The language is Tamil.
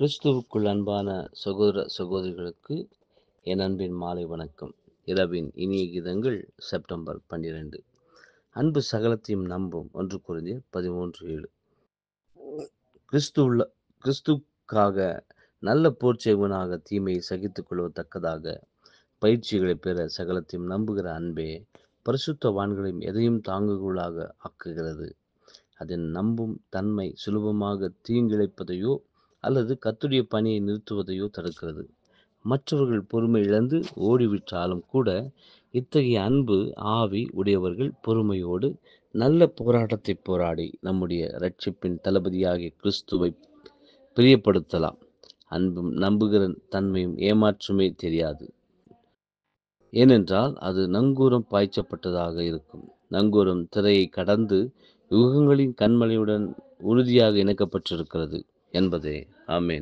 கிறிஸ்துவுக்குள் அன்பான சகோதர சகோதரிகளுக்கு என் அன்பின் மாலை வணக்கம் இரவின் இனிய கீதங்கள் செப்டம்பர் பன்னிரெண்டு அன்பு சகலத்தையும் நம்பும் ஒன்று குறைந்த பதிமூன்று ஏழு கிறிஸ்துவுள்ள கிறிஸ்துக்காக நல்ல செய்வனாக தீமையை சகித்துக் கொள்வதக்கதாக பயிற்சிகளை பெற சகலத்தையும் நம்புகிற அன்பே வான்களையும் எதையும் தாங்குகளாக ஆக்குகிறது அதன் நம்பும் தன்மை சுலபமாக தீங்கிழைப்பதையோ அல்லது கத்துடைய பணியை நிறுத்துவதையோ தடுக்கிறது மற்றவர்கள் பொறுமை இழந்து ஓடிவிட்டாலும் கூட இத்தகைய அன்பு ஆவி உடையவர்கள் பொறுமையோடு நல்ல போராட்டத்தை போராடி நம்முடைய ரட்சிப்பின் தளபதியாகிய கிறிஸ்துவை பிரியப்படுத்தலாம் அன்பும் நம்புகிற தன்மையும் ஏமாற்றுமே தெரியாது ஏனென்றால் அது நங்கூரம் பாய்ச்சப்பட்டதாக இருக்கும் நங்கூரம் திரையை கடந்து யுகங்களின் கண்மலையுடன் உறுதியாக இணைக்கப்பட்டிருக்கிறது என்பதே ஆமேன்